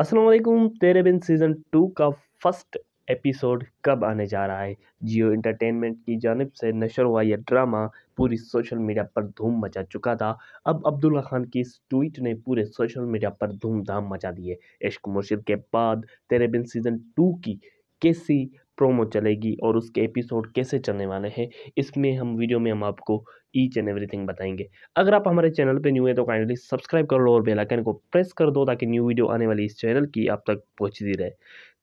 Aslam Tere Bin season two का first episode कब आने जा रहा है जियो इंटरटेनमेंट की जानब से नशर हुआ यह ड्रामा पूरी सोशल मीडिया पर धूम मचा चुका था अब अब्दुल्ला खान की इस ट्वीट ने पूरे सोशल मीडिया पर धूमधाम मचा दिए इश्क मुर्शिद के बाद तेरे बिन सीज़न टू की कैसी प्रोमो चलेगी और उसके एपिसोड कैसे चलने वाले हैं इसमें हम वीडियो में हम आपको ईच एंड एवरीथिंग बताएंगे अगर आप हमारे चैनल पे न्यू है तो काइंडली सब्सक्राइब कर लो और बेल आइकन को प्रेस कर दो ताकि न्यू वीडियो आने वाली इस चैनल की आप तक पहुंचती रहे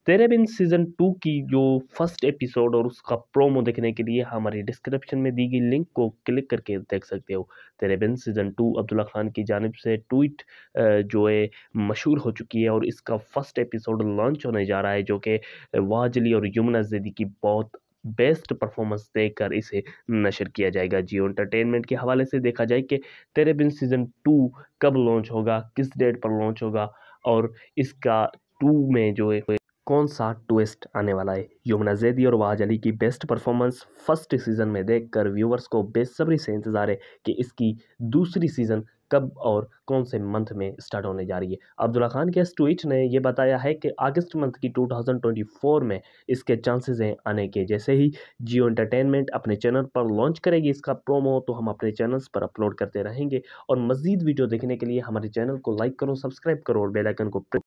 तेरे बिन सीज़न टू की जो फर्स्ट एपिसोड और उसका प्रोमो देखने के लिए हमारी डिस्क्रिप्शन में दी गई लिंक को क्लिक करके देख सकते हो तेरे बिन सीज़न टू अब्दुल्ला खान की जानब से ट्वीट जो है मशहूर हो चुकी है और इसका फर्स्ट एपिसोड लॉन्च होने जा रहा है जो कि वाजली और यमुना जैदी की बहुत बेस्ट परफॉर्मेंस देकर इसे नशर किया जाएगा जियो एंटरटेनमेंट के हवाले से देखा जाए कि तेरे बिन सीज़न टू कब लॉन्च होगा किस डेट पर लॉन्च होगा और इसका टू में जो है कौन सा ट्विस्ट आने वाला है यमुना जैदी और वाज अली की बेस्ट परफॉर्मेंस फर्स्ट सीज़न में देखकर व्यूवर्स को बेसब्री से इंतज़ार है कि इसकी दूसरी सीज़न कब और कौन से मंथ में स्टार्ट होने जा रही है अब्दुल्ला खान के इस ट्वीट ने यह बताया है कि अगस्त मंथ की 2024 में इसके चांसेस हैं आने के जैसे ही जियो एंटरटेनमेंट अपने चैनल पर लॉन्च करेगी इसका प्रोमो तो हम अपने चैनल्स पर अपलोड करते रहेंगे और मज़ीद वीडियो देखने के लिए हमारे चैनल को लाइक करो सब्सक्राइब करो और बेलाइकन को